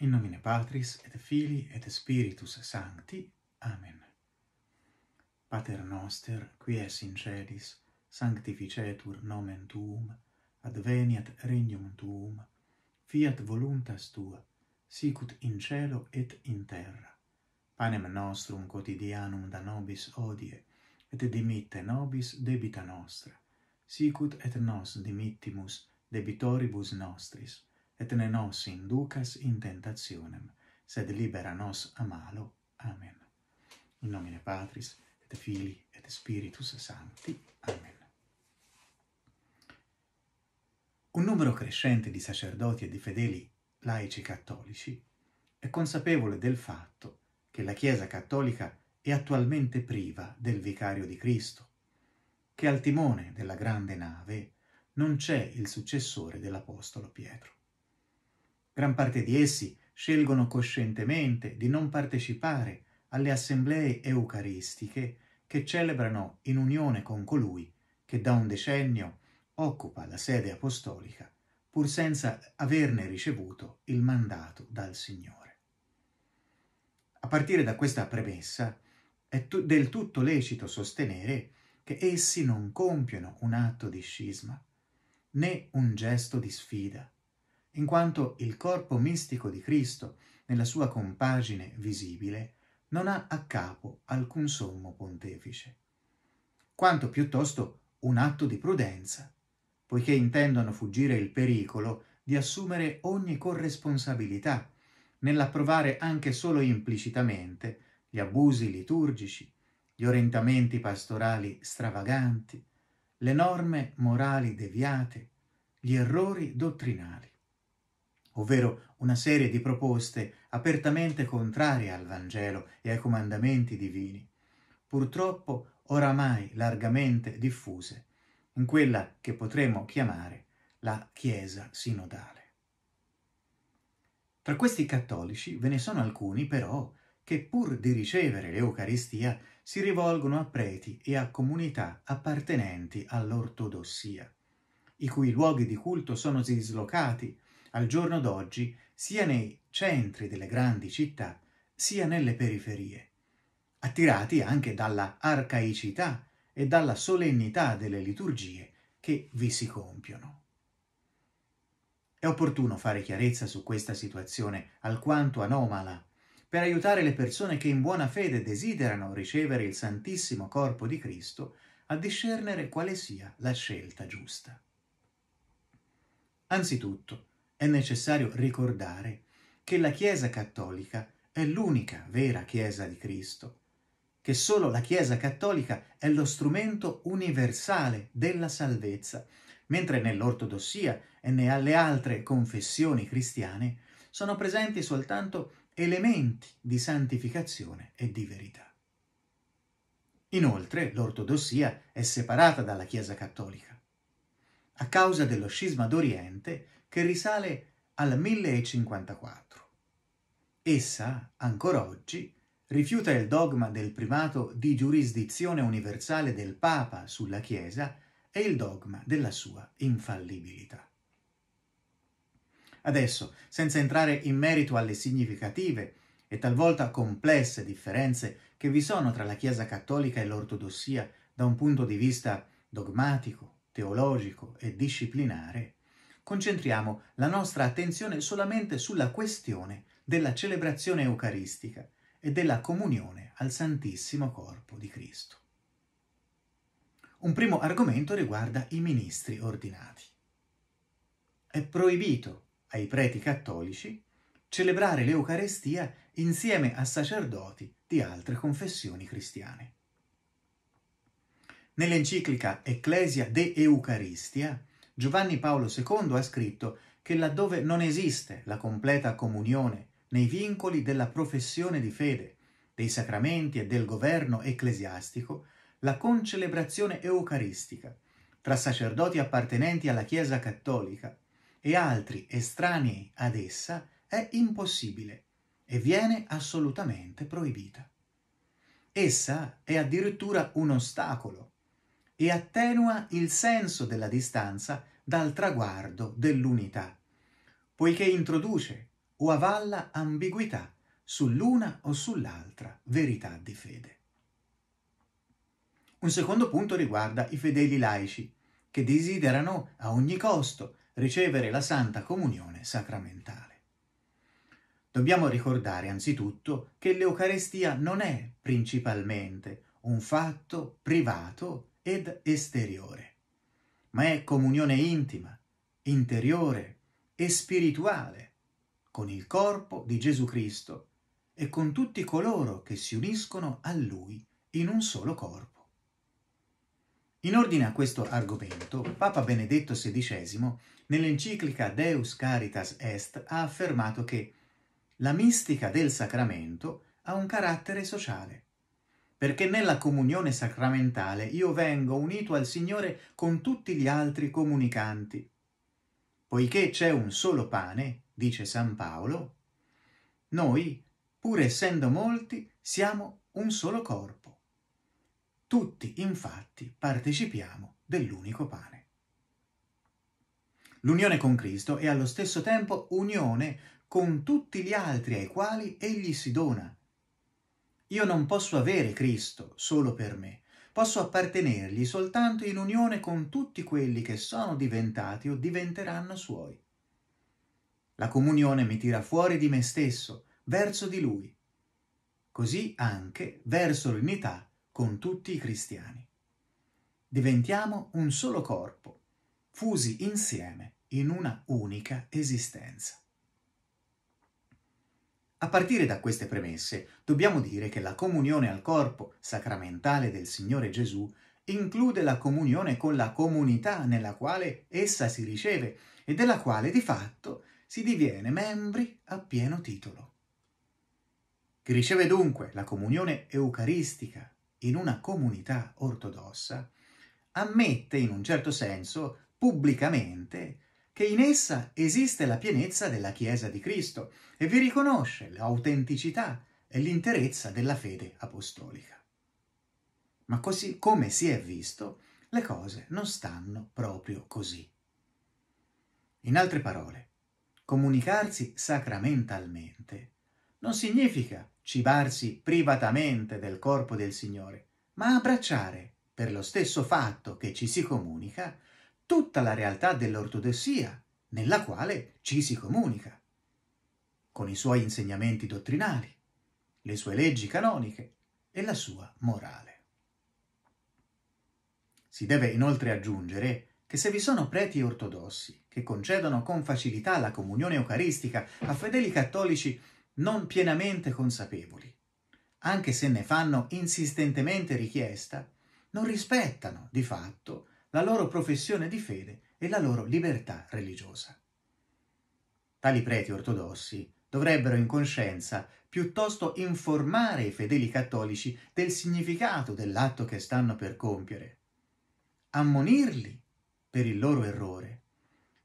In nomine Patris, et Filii, et Spiritus Sancti. Amen. Pater noster, qui es in celis, sanctificetur nomen Tuum, adveniat regnum Tuum, fiat voluntas Tua, sicut in celo et in terra. Panem nostrum quotidianum da nobis odie, et dimitte nobis debita nostra, sicut et nos dimittimus debitoribus nostris, et ne nos inducas in tentationem, sed libera nos a malo. Amen. In nomine Patris, et Filii, et Spiritus Sancti. Amen. Un numero crescente di sacerdoti e di fedeli laici cattolici è consapevole del fatto che la Chiesa cattolica è attualmente priva del vicario di Cristo, che al timone della grande nave non c'è il successore dell'Apostolo Pietro. Gran parte di essi scelgono coscientemente di non partecipare alle assemblee eucaristiche che celebrano in unione con colui che da un decennio occupa la sede apostolica pur senza averne ricevuto il mandato dal Signore. A partire da questa premessa è del tutto lecito sostenere che essi non compiono un atto di scisma né un gesto di sfida, in quanto il corpo mistico di Cristo, nella sua compagine visibile, non ha a capo alcun sommo pontefice, quanto piuttosto un atto di prudenza, poiché intendono fuggire il pericolo di assumere ogni corresponsabilità nell'approvare anche solo implicitamente gli abusi liturgici, gli orientamenti pastorali stravaganti, le norme morali deviate, gli errori dottrinali ovvero una serie di proposte apertamente contrarie al Vangelo e ai comandamenti divini, purtroppo oramai largamente diffuse in quella che potremmo chiamare la Chiesa sinodale. Tra questi cattolici ve ne sono alcuni però che pur di ricevere l'Eucaristia si rivolgono a preti e a comunità appartenenti all'ortodossia, i cui luoghi di culto sono dislocati al giorno d'oggi sia nei centri delle grandi città sia nelle periferie, attirati anche dalla arcaicità e dalla solennità delle liturgie che vi si compiono. È opportuno fare chiarezza su questa situazione alquanto anomala per aiutare le persone che in buona fede desiderano ricevere il Santissimo Corpo di Cristo a discernere quale sia la scelta giusta. Anzitutto, è necessario ricordare che la Chiesa cattolica è l'unica vera Chiesa di Cristo, che solo la Chiesa cattolica è lo strumento universale della salvezza, mentre nell'ortodossia e nelle altre confessioni cristiane sono presenti soltanto elementi di santificazione e di verità. Inoltre l'ortodossia è separata dalla Chiesa cattolica a causa dello scisma d'Oriente che risale al 1054. Essa, ancora oggi, rifiuta il dogma del primato di giurisdizione universale del Papa sulla Chiesa e il dogma della sua infallibilità. Adesso, senza entrare in merito alle significative e talvolta complesse differenze che vi sono tra la Chiesa cattolica e l'ortodossia da un punto di vista dogmatico, teologico e disciplinare, concentriamo la nostra attenzione solamente sulla questione della celebrazione eucaristica e della comunione al Santissimo Corpo di Cristo. Un primo argomento riguarda i ministri ordinati. È proibito ai preti cattolici celebrare l'Eucarestia insieme a sacerdoti di altre confessioni cristiane. Nell'enciclica Ecclesia de Eucaristia, Giovanni Paolo II ha scritto che laddove non esiste la completa comunione nei vincoli della professione di fede, dei sacramenti e del governo ecclesiastico, la concelebrazione eucaristica tra sacerdoti appartenenti alla Chiesa cattolica e altri estranei ad essa è impossibile e viene assolutamente proibita. Essa è addirittura un ostacolo e attenua il senso della distanza dal traguardo dell'unità, poiché introduce o avalla ambiguità sull'una o sull'altra verità di fede. Un secondo punto riguarda i fedeli laici, che desiderano a ogni costo ricevere la Santa Comunione sacramentale. Dobbiamo ricordare anzitutto che l'Eucarestia non è principalmente un fatto privato ed esteriore, ma è comunione intima, interiore e spirituale con il corpo di Gesù Cristo e con tutti coloro che si uniscono a Lui in un solo corpo. In ordine a questo argomento, Papa Benedetto XVI, nell'enciclica Deus Caritas Est, ha affermato che la mistica del sacramento ha un carattere sociale perché nella comunione sacramentale io vengo unito al Signore con tutti gli altri comunicanti. Poiché c'è un solo pane, dice San Paolo, noi, pur essendo molti, siamo un solo corpo. Tutti, infatti, partecipiamo dell'unico pane. L'unione con Cristo è allo stesso tempo unione con tutti gli altri ai quali Egli si dona io non posso avere Cristo solo per me, posso appartenergli soltanto in unione con tutti quelli che sono diventati o diventeranno suoi. La comunione mi tira fuori di me stesso, verso di lui, così anche verso l'unità con tutti i cristiani. Diventiamo un solo corpo, fusi insieme in una unica esistenza. A partire da queste premesse, dobbiamo dire che la comunione al corpo sacramentale del Signore Gesù include la comunione con la comunità nella quale essa si riceve e della quale di fatto si diviene membri a pieno titolo. Chi riceve dunque la comunione eucaristica in una comunità ortodossa ammette in un certo senso pubblicamente che in essa esiste la pienezza della Chiesa di Cristo e vi riconosce l'autenticità e l'interezza della fede apostolica. Ma così come si è visto, le cose non stanno proprio così. In altre parole, comunicarsi sacramentalmente non significa cibarsi privatamente del corpo del Signore, ma abbracciare, per lo stesso fatto che ci si comunica, tutta la realtà dell'ortodossia nella quale ci si comunica, con i suoi insegnamenti dottrinali, le sue leggi canoniche e la sua morale. Si deve inoltre aggiungere che se vi sono preti ortodossi che concedono con facilità la comunione eucaristica a fedeli cattolici non pienamente consapevoli, anche se ne fanno insistentemente richiesta, non rispettano di fatto la loro professione di fede e la loro libertà religiosa. Tali preti ortodossi dovrebbero in coscienza piuttosto informare i fedeli cattolici del significato dell'atto che stanno per compiere, ammonirli per il loro errore,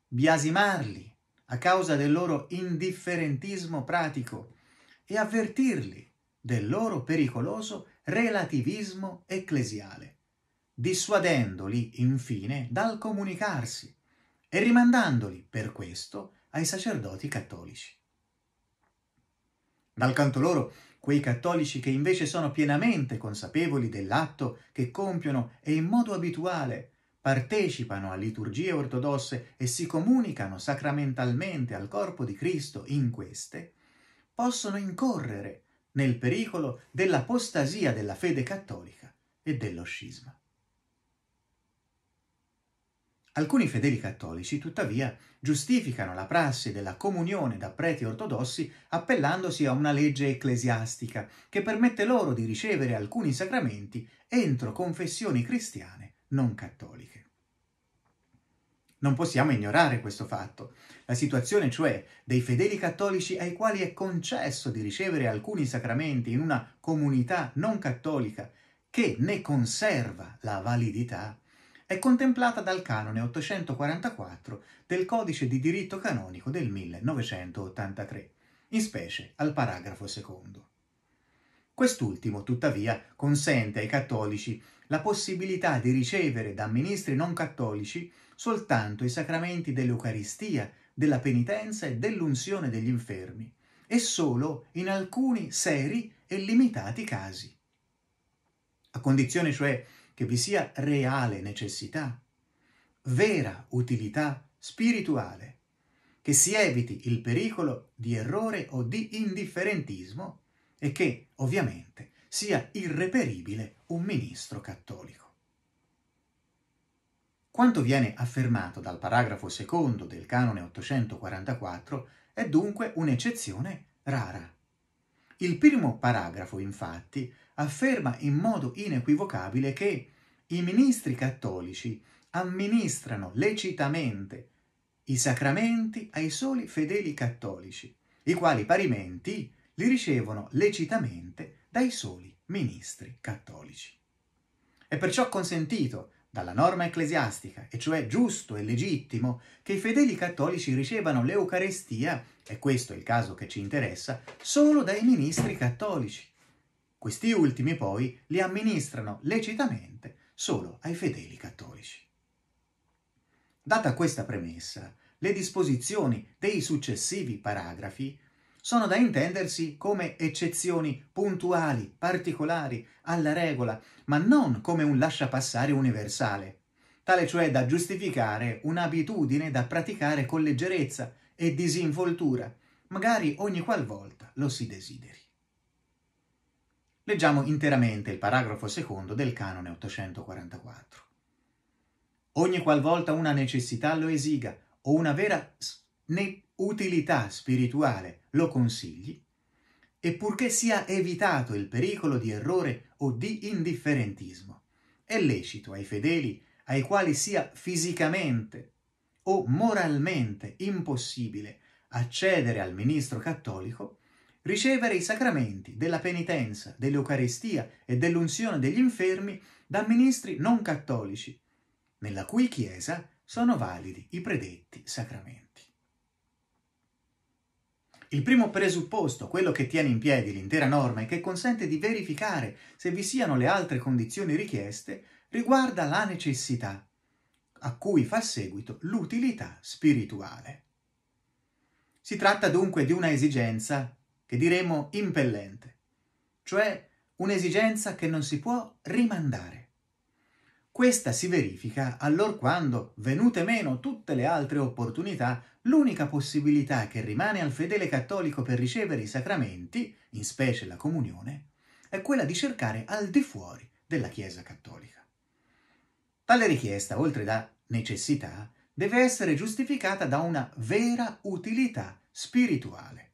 biasimarli a causa del loro indifferentismo pratico e avvertirli del loro pericoloso relativismo ecclesiale dissuadendoli infine dal comunicarsi e rimandandoli per questo ai sacerdoti cattolici. Dal canto loro, quei cattolici che invece sono pienamente consapevoli dell'atto che compiono e in modo abituale partecipano a liturgie ortodosse e si comunicano sacramentalmente al corpo di Cristo in queste, possono incorrere nel pericolo dell'apostasia della fede cattolica e dello scisma. Alcuni fedeli cattolici, tuttavia, giustificano la prassi della comunione da preti ortodossi appellandosi a una legge ecclesiastica che permette loro di ricevere alcuni sacramenti entro confessioni cristiane non cattoliche. Non possiamo ignorare questo fatto. La situazione, cioè, dei fedeli cattolici ai quali è concesso di ricevere alcuni sacramenti in una comunità non cattolica che ne conserva la validità, è contemplata dal canone 844 del Codice di diritto canonico del 1983, in specie al paragrafo secondo. Quest'ultimo, tuttavia, consente ai cattolici la possibilità di ricevere da ministri non cattolici soltanto i sacramenti dell'Eucaristia, della penitenza e dell'unzione degli infermi, e solo in alcuni seri e limitati casi. A condizione cioè che vi sia reale necessità, vera utilità spirituale, che si eviti il pericolo di errore o di indifferentismo e che, ovviamente, sia irreperibile un ministro cattolico. Quanto viene affermato dal paragrafo secondo del canone 844 è dunque un'eccezione rara. Il primo paragrafo, infatti, afferma in modo inequivocabile che i ministri cattolici amministrano lecitamente i sacramenti ai soli fedeli cattolici, i quali parimenti li ricevono lecitamente dai soli ministri cattolici. È perciò consentito dalla norma ecclesiastica, e cioè giusto e legittimo che i fedeli cattolici ricevano l'Eucarestia, e questo è il caso che ci interessa, solo dai ministri cattolici. Questi ultimi poi li amministrano lecitamente solo ai fedeli cattolici. Data questa premessa, le disposizioni dei successivi paragrafi sono da intendersi come eccezioni puntuali, particolari, alla regola, ma non come un lasciapassare universale, tale cioè da giustificare un'abitudine da praticare con leggerezza e disinvoltura, magari ogni qualvolta lo si desideri. Leggiamo interamente il paragrafo secondo del canone 844. Ogni qualvolta una necessità lo esiga o una vera ne utilità spirituale lo consigli e purché sia evitato il pericolo di errore o di indifferentismo. È lecito ai fedeli ai quali sia fisicamente o moralmente impossibile accedere al ministro cattolico, ricevere i sacramenti della penitenza, dell'Eucaristia e dell'unzione degli infermi da ministri non cattolici, nella cui Chiesa sono validi i predetti sacramenti. Il primo presupposto, quello che tiene in piedi l'intera norma e che consente di verificare se vi siano le altre condizioni richieste, riguarda la necessità, a cui fa seguito l'utilità spirituale. Si tratta dunque di una esigenza che diremo impellente, cioè un'esigenza che non si può rimandare. Questa si verifica allorquando, venute meno tutte le altre opportunità, l'unica possibilità che rimane al fedele cattolico per ricevere i sacramenti, in specie la comunione, è quella di cercare al di fuori della Chiesa cattolica. Tale richiesta, oltre da necessità, deve essere giustificata da una vera utilità spirituale.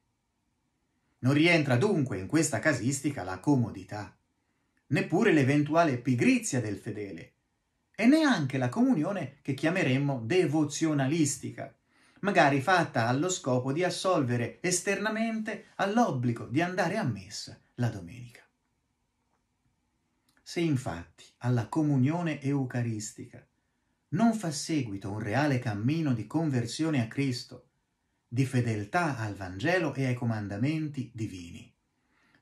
Non rientra dunque in questa casistica la comodità, neppure l'eventuale pigrizia del fedele, e neanche la comunione che chiameremmo devozionalistica, magari fatta allo scopo di assolvere esternamente all'obbligo di andare a messa la domenica. Se infatti alla comunione eucaristica non fa seguito un reale cammino di conversione a Cristo, di fedeltà al Vangelo e ai comandamenti divini,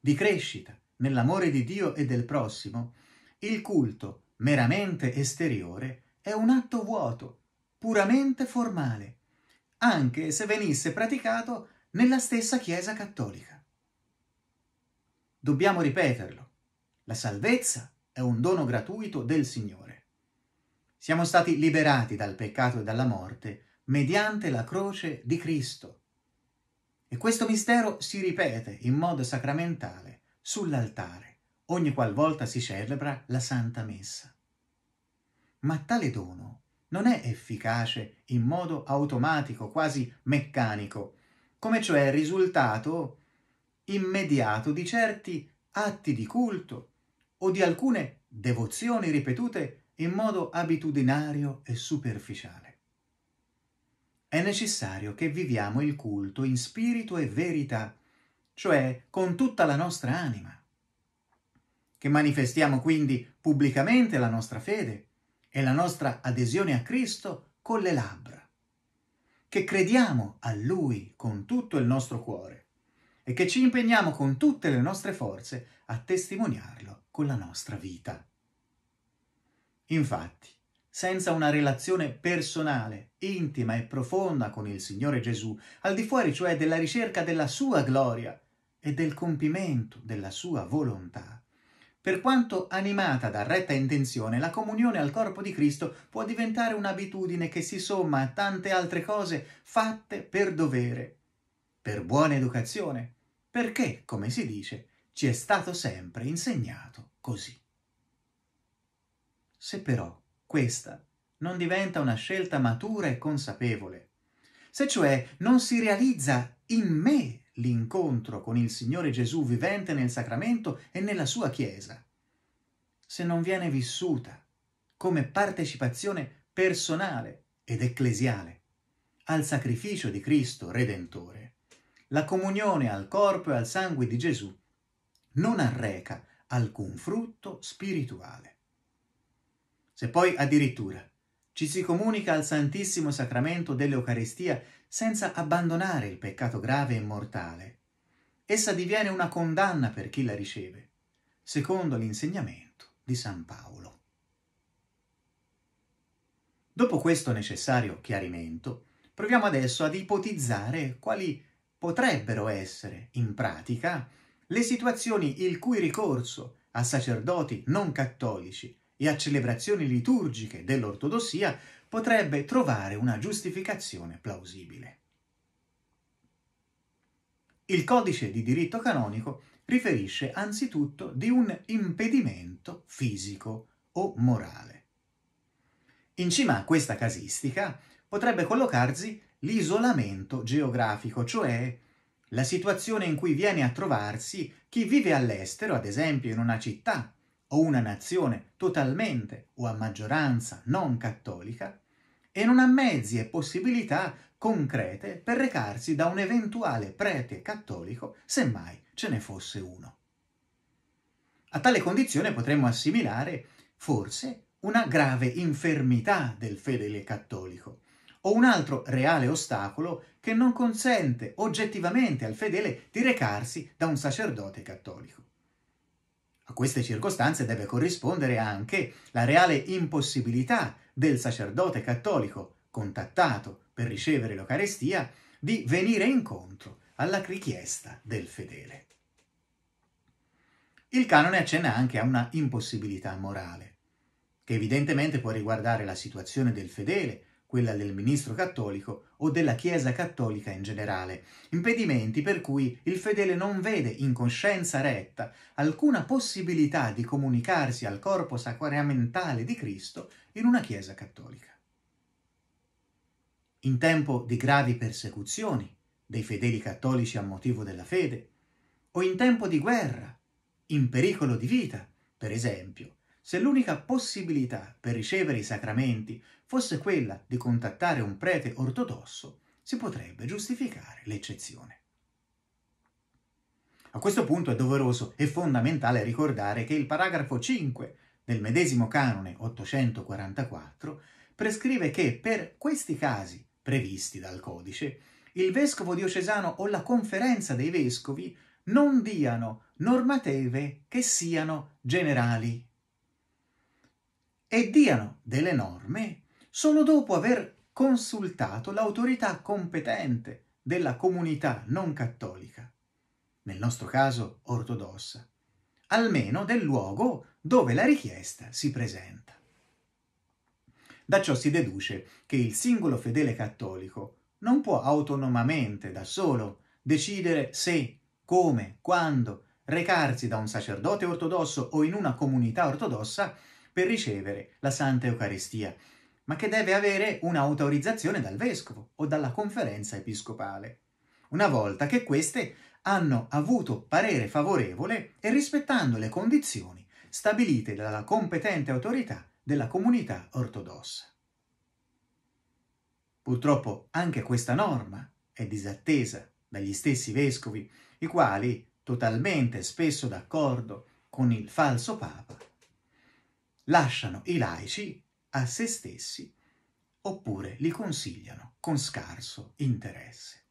di crescita nell'amore di Dio e del prossimo, il culto meramente esteriore, è un atto vuoto, puramente formale, anche se venisse praticato nella stessa Chiesa cattolica. Dobbiamo ripeterlo, la salvezza è un dono gratuito del Signore. Siamo stati liberati dal peccato e dalla morte mediante la croce di Cristo. E questo mistero si ripete in modo sacramentale sull'altare ogni qualvolta si celebra la Santa Messa. Ma tale dono non è efficace in modo automatico, quasi meccanico, come cioè risultato immediato di certi atti di culto o di alcune devozioni ripetute in modo abitudinario e superficiale. È necessario che viviamo il culto in spirito e verità, cioè con tutta la nostra anima che manifestiamo quindi pubblicamente la nostra fede e la nostra adesione a Cristo con le labbra, che crediamo a Lui con tutto il nostro cuore e che ci impegniamo con tutte le nostre forze a testimoniarlo con la nostra vita. Infatti, senza una relazione personale, intima e profonda con il Signore Gesù, al di fuori cioè della ricerca della sua gloria e del compimento della sua volontà, per quanto animata da retta intenzione, la comunione al corpo di Cristo può diventare un'abitudine che si somma a tante altre cose fatte per dovere, per buona educazione, perché, come si dice, ci è stato sempre insegnato così. Se però questa non diventa una scelta matura e consapevole, se cioè non si realizza in me l'incontro con il Signore Gesù vivente nel sacramento e nella sua Chiesa, se non viene vissuta come partecipazione personale ed ecclesiale al sacrificio di Cristo Redentore, la comunione al corpo e al sangue di Gesù non arreca alcun frutto spirituale. Se poi addirittura ci si comunica al Santissimo Sacramento dell'Eucaristia senza abbandonare il peccato grave e mortale. Essa diviene una condanna per chi la riceve, secondo l'insegnamento di San Paolo. Dopo questo necessario chiarimento, proviamo adesso ad ipotizzare quali potrebbero essere, in pratica, le situazioni il cui ricorso a sacerdoti non cattolici e a celebrazioni liturgiche dell'ortodossia potrebbe trovare una giustificazione plausibile. Il codice di diritto canonico riferisce anzitutto di un impedimento fisico o morale. In cima a questa casistica potrebbe collocarsi l'isolamento geografico, cioè la situazione in cui viene a trovarsi chi vive all'estero, ad esempio in una città o una nazione totalmente o a maggioranza non cattolica, e non ha mezzi e possibilità concrete per recarsi da un eventuale prete cattolico, semmai ce ne fosse uno. A tale condizione potremmo assimilare, forse, una grave infermità del fedele cattolico, o un altro reale ostacolo che non consente oggettivamente al fedele di recarsi da un sacerdote cattolico. A queste circostanze deve corrispondere anche la reale impossibilità del sacerdote cattolico contattato per ricevere l'Eucarestia di venire incontro alla richiesta del fedele. Il canone accenna anche a una impossibilità morale, che evidentemente può riguardare la situazione del fedele quella del ministro cattolico o della Chiesa cattolica in generale, impedimenti per cui il fedele non vede in coscienza retta alcuna possibilità di comunicarsi al corpo sacramentale di Cristo in una Chiesa cattolica. In tempo di gravi persecuzioni dei fedeli cattolici a motivo della fede, o in tempo di guerra, in pericolo di vita, per esempio, se l'unica possibilità per ricevere i sacramenti fosse quella di contattare un prete ortodosso, si potrebbe giustificare l'eccezione. A questo punto è doveroso e fondamentale ricordare che il paragrafo 5 del medesimo canone 844 prescrive che per questi casi previsti dal codice, il vescovo diocesano o la conferenza dei vescovi non diano normative che siano generali e diano delle norme solo dopo aver consultato l'autorità competente della comunità non cattolica, nel nostro caso ortodossa, almeno del luogo dove la richiesta si presenta. Da ciò si deduce che il singolo fedele cattolico non può autonomamente, da solo, decidere se, come, quando recarsi da un sacerdote ortodosso o in una comunità ortodossa per ricevere la Santa Eucaristia, ma che deve avere un'autorizzazione dal vescovo o dalla conferenza episcopale, una volta che queste hanno avuto parere favorevole e rispettando le condizioni stabilite dalla competente autorità della comunità ortodossa. Purtroppo anche questa norma è disattesa dagli stessi vescovi, i quali, totalmente spesso d'accordo con il falso Papa, lasciano i laici a se stessi oppure li consigliano con scarso interesse.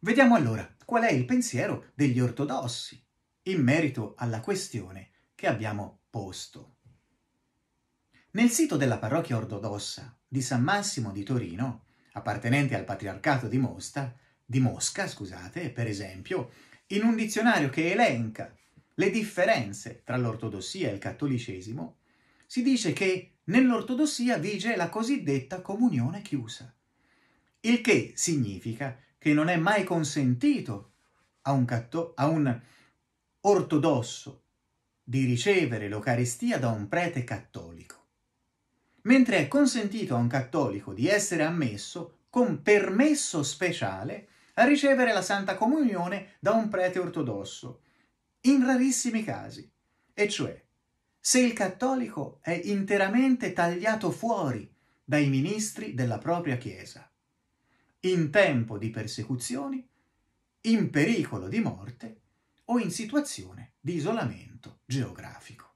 Vediamo allora qual è il pensiero degli ortodossi in merito alla questione che abbiamo posto. Nel sito della parrocchia ortodossa di San Massimo di Torino, appartenente al patriarcato di, Mosta, di Mosca, scusate, per esempio, in un dizionario che elenca le differenze tra l'ortodossia e il cattolicesimo, si dice che nell'ortodossia vige la cosiddetta comunione chiusa, il che significa che non è mai consentito a un, catto- a un ortodosso di ricevere l'Eucaristia da un prete cattolico, mentre è consentito a un cattolico di essere ammesso con permesso speciale a ricevere la Santa Comunione da un prete ortodosso, in rarissimi casi, e cioè se il cattolico è interamente tagliato fuori dai ministri della propria Chiesa, in tempo di persecuzioni, in pericolo di morte o in situazione di isolamento geografico.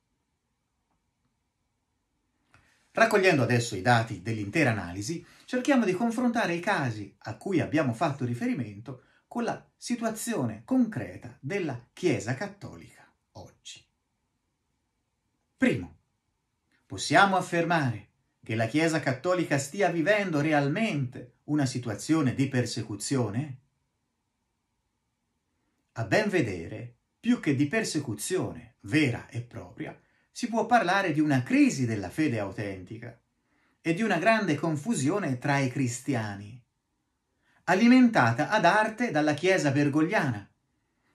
Raccogliendo adesso i dati dell'intera analisi, cerchiamo di confrontare i casi a cui abbiamo fatto riferimento con la situazione concreta della Chiesa Cattolica oggi. Primo, possiamo affermare che la Chiesa Cattolica stia vivendo realmente una situazione di persecuzione? A ben vedere, più che di persecuzione vera e propria, si può parlare di una crisi della fede autentica e di una grande confusione tra i cristiani alimentata ad arte dalla Chiesa bergogliana,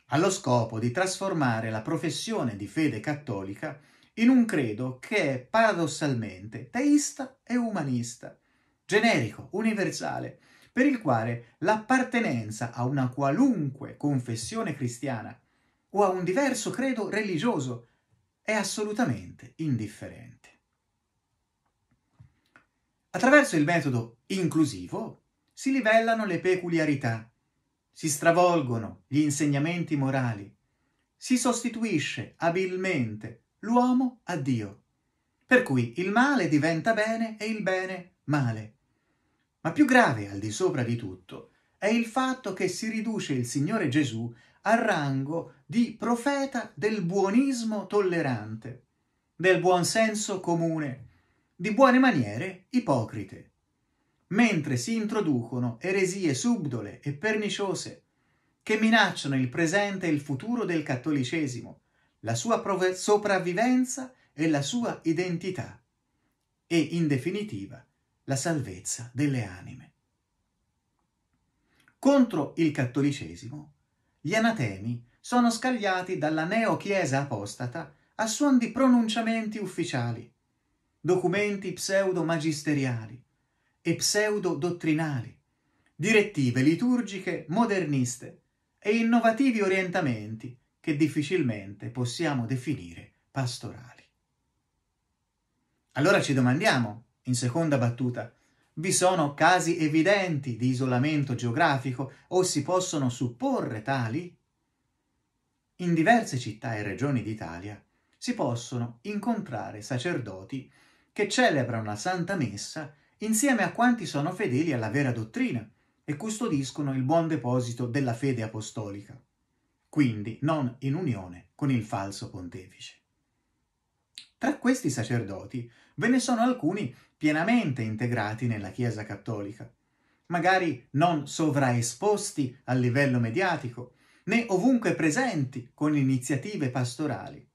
allo scopo di trasformare la professione di fede cattolica in un credo che è paradossalmente teista e umanista, generico, universale, per il quale l'appartenenza a una qualunque confessione cristiana o a un diverso credo religioso è assolutamente indifferente. Attraverso il metodo inclusivo, si livellano le peculiarità, si stravolgono gli insegnamenti morali, si sostituisce abilmente l'uomo a Dio. Per cui il male diventa bene e il bene male. Ma più grave al di sopra di tutto è il fatto che si riduce il Signore Gesù al rango di profeta del buonismo tollerante, del buon senso comune, di buone maniere ipocrite mentre si introducono eresie subdole e perniciose che minacciano il presente e il futuro del cattolicesimo, la sua sopravvivenza e la sua identità e, in definitiva, la salvezza delle anime. Contro il cattolicesimo, gli anatemi sono scagliati dalla neochiesa apostata a suon di pronunciamenti ufficiali, documenti pseudo-magisteriali, e pseudo-dottrinali, direttive liturgiche moderniste e innovativi orientamenti che difficilmente possiamo definire pastorali. Allora ci domandiamo, in seconda battuta, vi sono casi evidenti di isolamento geografico o si possono supporre tali? In diverse città e regioni d'Italia si possono incontrare sacerdoti che celebrano la Santa Messa insieme a quanti sono fedeli alla vera dottrina e custodiscono il buon deposito della fede apostolica, quindi non in unione con il falso pontefice. Tra questi sacerdoti ve ne sono alcuni pienamente integrati nella Chiesa cattolica, magari non sovraesposti a livello mediatico, né ovunque presenti con iniziative pastorali,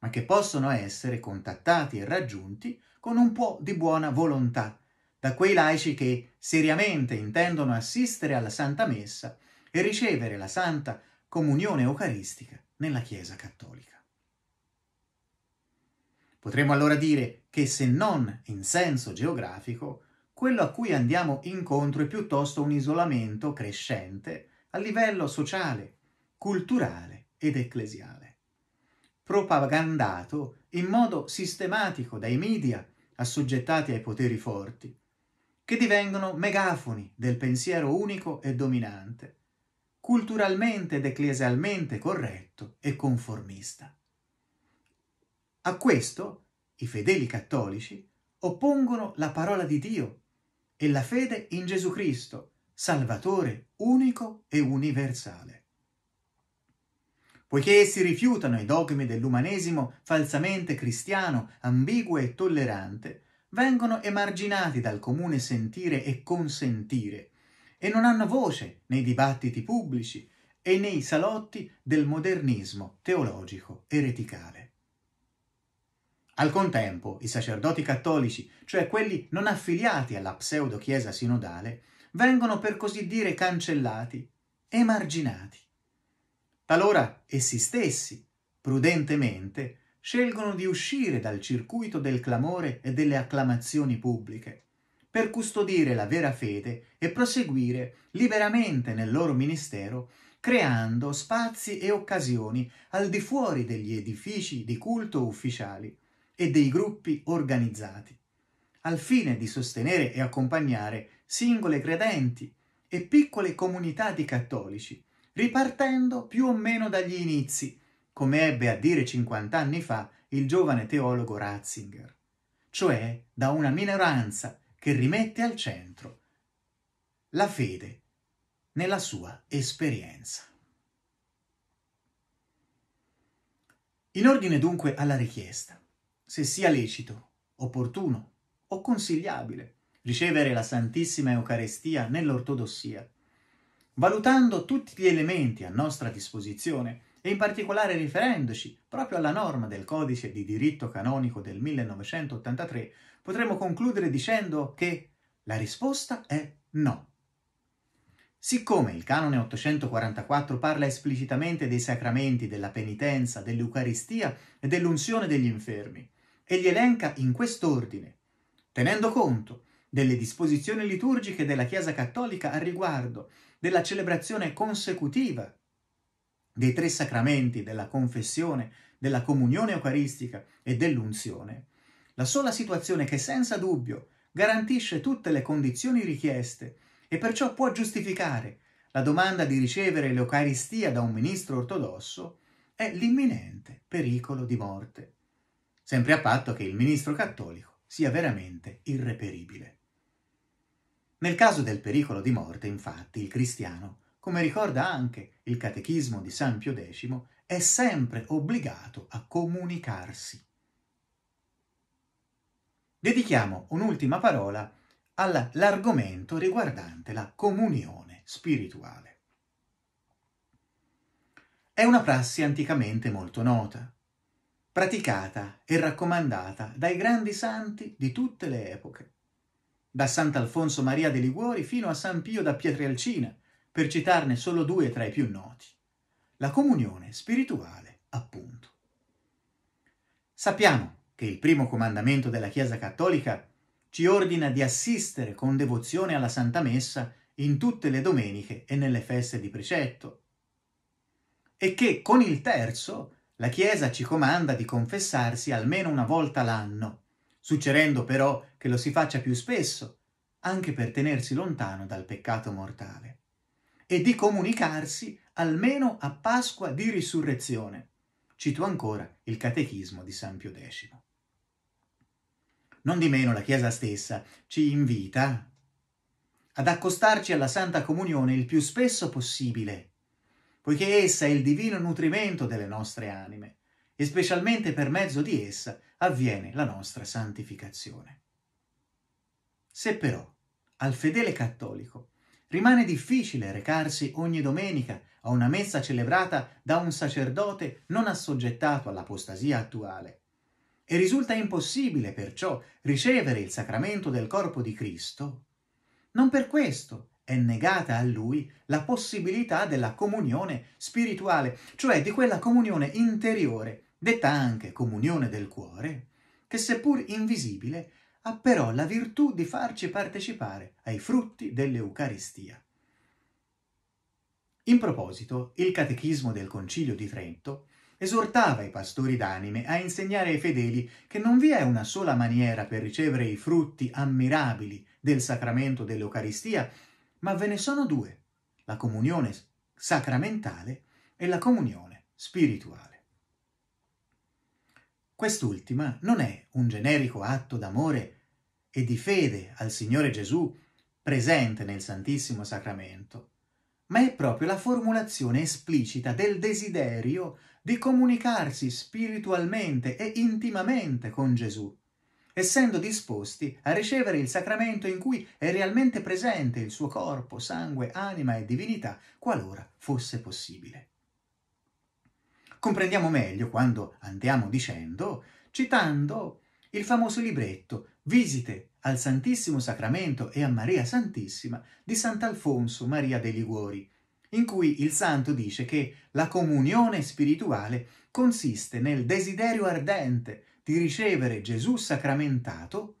ma che possono essere contattati e raggiunti con un po' di buona volontà da quei laici che seriamente intendono assistere alla Santa Messa e ricevere la Santa Comunione Eucaristica nella Chiesa Cattolica. Potremmo allora dire che se non in senso geografico, quello a cui andiamo incontro è piuttosto un isolamento crescente a livello sociale, culturale ed ecclesiale, propagandato in modo sistematico dai media assoggettati ai poteri forti, che divengono megafoni del pensiero unico e dominante, culturalmente ed ecclesialmente corretto e conformista. A questo i fedeli cattolici oppongono la parola di Dio e la fede in Gesù Cristo, Salvatore unico e universale. Poiché essi rifiutano i dogmi dell'umanesimo falsamente cristiano, ambiguo e tollerante, vengono emarginati dal comune sentire e consentire e non hanno voce nei dibattiti pubblici e nei salotti del modernismo teologico ereticale. Al contempo, i sacerdoti cattolici, cioè quelli non affiliati alla pseudo-chiesa sinodale, vengono per così dire cancellati, emarginati. Talora essi stessi, prudentemente, scelgono di uscire dal circuito del clamore e delle acclamazioni pubbliche per custodire la vera fede e proseguire liberamente nel loro ministero, creando spazi e occasioni al di fuori degli edifici di culto ufficiali e dei gruppi organizzati, al fine di sostenere e accompagnare singole credenti e piccole comunità di cattolici, ripartendo più o meno dagli inizi come ebbe a dire 50 anni fa il giovane teologo Ratzinger, cioè da una minoranza che rimette al centro la fede nella sua esperienza. In ordine dunque alla richiesta, se sia lecito, opportuno o consigliabile ricevere la Santissima Eucarestia nell'ortodossia, valutando tutti gli elementi a nostra disposizione, e in particolare riferendoci proprio alla norma del codice di diritto canonico del 1983, potremmo concludere dicendo che la risposta è no. Siccome il canone 844 parla esplicitamente dei sacramenti della penitenza, dell'Eucaristia e dell'unzione degli infermi, e li elenca in quest'ordine, tenendo conto delle disposizioni liturgiche della Chiesa Cattolica a riguardo della celebrazione consecutiva dei tre sacramenti della confessione, della comunione eucaristica e dell'unzione, la sola situazione che senza dubbio garantisce tutte le condizioni richieste e perciò può giustificare la domanda di ricevere l'Eucaristia da un ministro ortodosso è l'imminente pericolo di morte, sempre a patto che il ministro cattolico sia veramente irreperibile. Nel caso del pericolo di morte, infatti, il cristiano, come ricorda anche il Catechismo di San Pio X, è sempre obbligato a comunicarsi. Dedichiamo un'ultima parola all'argomento riguardante la comunione spirituale. È una prassi anticamente molto nota, praticata e raccomandata dai grandi santi di tutte le epoche, da Sant'Alfonso Maria de Liguori fino a San Pio da Pietrelcina, per citarne solo due tra i più noti. La comunione spirituale, appunto. Sappiamo che il primo comandamento della Chiesa Cattolica ci ordina di assistere con devozione alla Santa Messa in tutte le domeniche e nelle feste di precetto, e che con il terzo la Chiesa ci comanda di confessarsi almeno una volta l'anno, suggerendo però che lo si faccia più spesso, anche per tenersi lontano dal peccato mortale e di comunicarsi almeno a Pasqua di risurrezione. Cito ancora il Catechismo di San Pio X. Non di meno la Chiesa stessa ci invita ad accostarci alla Santa Comunione il più spesso possibile, poiché essa è il divino nutrimento delle nostre anime e specialmente per mezzo di essa avviene la nostra santificazione. Se però al fedele cattolico Rimane difficile recarsi ogni domenica a una messa celebrata da un sacerdote non assoggettato all'apostasia attuale. E risulta impossibile perciò ricevere il sacramento del corpo di Cristo. Non per questo è negata a lui la possibilità della comunione spirituale, cioè di quella comunione interiore, detta anche comunione del cuore, che seppur invisibile ha però la virtù di farci partecipare ai frutti dell'Eucaristia. In proposito, il Catechismo del Concilio di Trento esortava i pastori d'anime a insegnare ai fedeli che non vi è una sola maniera per ricevere i frutti ammirabili del sacramento dell'Eucaristia, ma ve ne sono due, la comunione sacramentale e la comunione spirituale. Quest'ultima non è un generico atto d'amore e di fede al Signore Gesù presente nel Santissimo Sacramento, ma è proprio la formulazione esplicita del desiderio di comunicarsi spiritualmente e intimamente con Gesù, essendo disposti a ricevere il sacramento in cui è realmente presente il suo corpo, sangue, anima e divinità, qualora fosse possibile comprendiamo meglio quando andiamo dicendo, citando il famoso libretto Visite al Santissimo Sacramento e a Maria Santissima di Sant'Alfonso Maria dei Liguori, in cui il santo dice che la comunione spirituale consiste nel desiderio ardente di ricevere Gesù sacramentato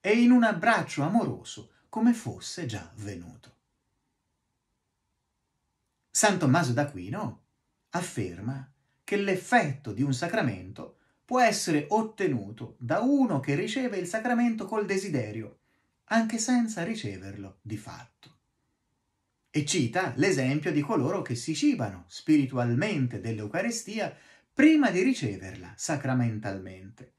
e in un abbraccio amoroso come fosse già venuto. San Tommaso d'Aquino afferma che l'effetto di un sacramento può essere ottenuto da uno che riceve il sacramento col desiderio, anche senza riceverlo di fatto. E cita l'esempio di coloro che si cibano spiritualmente dell'Eucarestia prima di riceverla sacramentalmente,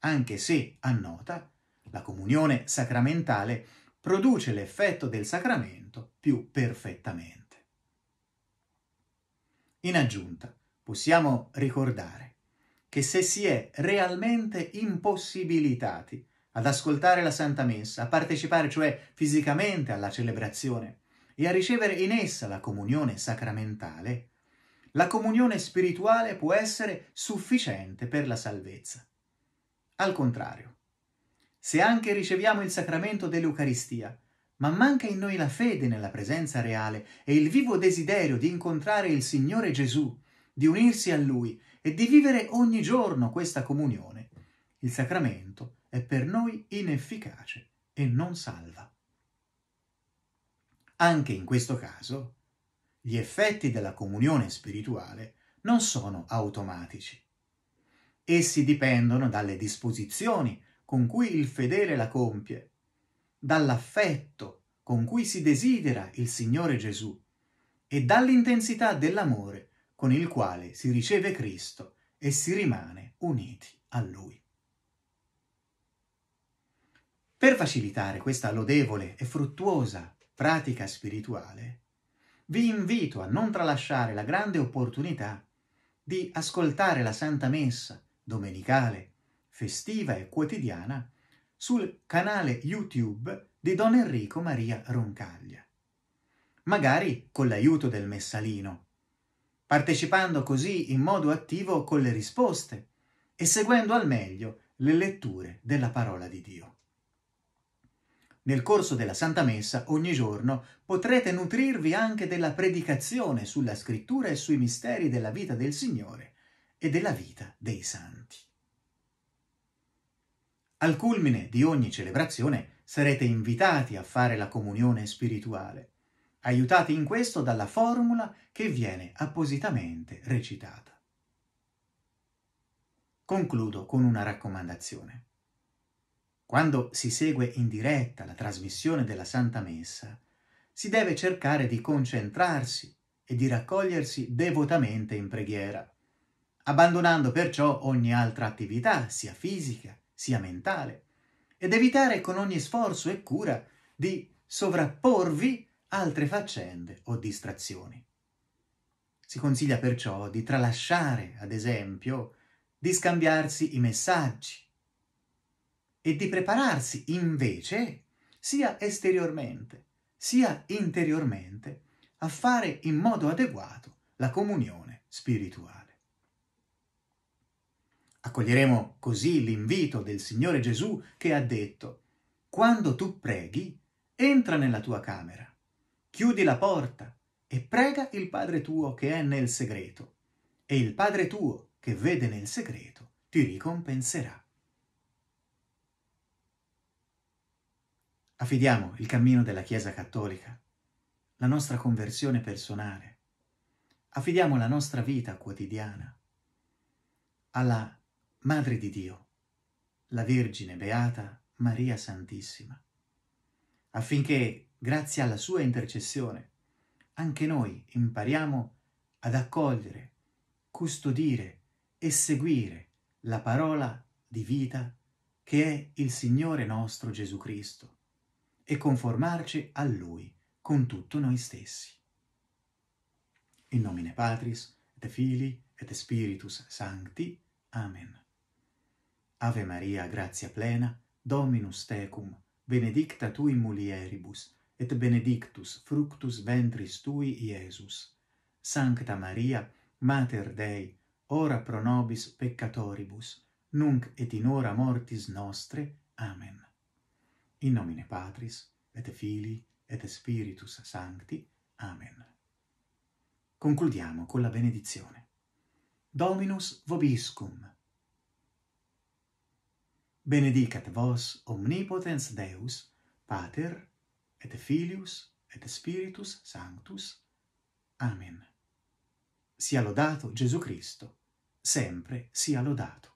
anche se, annota, la comunione sacramentale produce l'effetto del sacramento più perfettamente. In aggiunta, possiamo ricordare che se si è realmente impossibilitati ad ascoltare la Santa Messa, a partecipare cioè fisicamente alla celebrazione e a ricevere in essa la comunione sacramentale, la comunione spirituale può essere sufficiente per la salvezza. Al contrario, se anche riceviamo il sacramento dell'Eucaristia, ma manca in noi la fede nella presenza reale e il vivo desiderio di incontrare il Signore Gesù di unirsi a Lui e di vivere ogni giorno questa comunione, il sacramento è per noi inefficace e non salva. Anche in questo caso, gli effetti della comunione spirituale non sono automatici. Essi dipendono dalle disposizioni con cui il fedele la compie, dall'affetto con cui si desidera il Signore Gesù e dall'intensità dell'amore con il quale si riceve Cristo e si rimane uniti a Lui. Per facilitare questa lodevole e fruttuosa pratica spirituale, vi invito a non tralasciare la grande opportunità di ascoltare la Santa Messa domenicale, festiva e quotidiana sul canale YouTube di Don Enrico Maria Roncaglia, magari con l'aiuto del messalino partecipando così in modo attivo con le risposte e seguendo al meglio le letture della parola di Dio. Nel corso della Santa Messa ogni giorno potrete nutrirvi anche della predicazione sulla scrittura e sui misteri della vita del Signore e della vita dei santi. Al culmine di ogni celebrazione sarete invitati a fare la comunione spirituale aiutati in questo dalla formula che viene appositamente recitata. Concludo con una raccomandazione. Quando si segue in diretta la trasmissione della Santa Messa, si deve cercare di concentrarsi e di raccogliersi devotamente in preghiera, abbandonando perciò ogni altra attività, sia fisica sia mentale, ed evitare con ogni sforzo e cura di sovrapporvi altre faccende o distrazioni. Si consiglia perciò di tralasciare, ad esempio, di scambiarsi i messaggi e di prepararsi invece sia esteriormente sia interiormente a fare in modo adeguato la comunione spirituale. Accoglieremo così l'invito del Signore Gesù che ha detto, quando tu preghi, entra nella tua camera chiudi la porta e prega il Padre tuo che è nel segreto, e il Padre tuo che vede nel segreto ti ricompenserà. Affidiamo il cammino della Chiesa Cattolica, la nostra conversione personale, affidiamo la nostra vita quotidiana alla Madre di Dio, la Vergine Beata Maria Santissima, affinché grazie alla sua intercessione, anche noi impariamo ad accogliere, custodire e seguire la parola di vita che è il Signore nostro Gesù Cristo e conformarci a Lui con tutto noi stessi. In nomine Patris, et Fili, et Spiritus Sancti. Amen. Ave Maria, grazia plena, Dominus tecum, benedicta tu in mulieribus, et benedictus fructus ventris tui, Iesus. Sancta Maria, Mater Dei, ora pro nobis peccatoribus, nunc et in hora mortis nostre. Amen. In nomine Patris, et Filii, et Spiritus Sancti. Amen. Concludiamo con la benedizione. Dominus vobiscum. Benedicat vos omnipotens Deus, Pater, Pater, et filius et spiritus sanctus. Amen. Sia lodato Gesù Cristo, sempre sia lodato.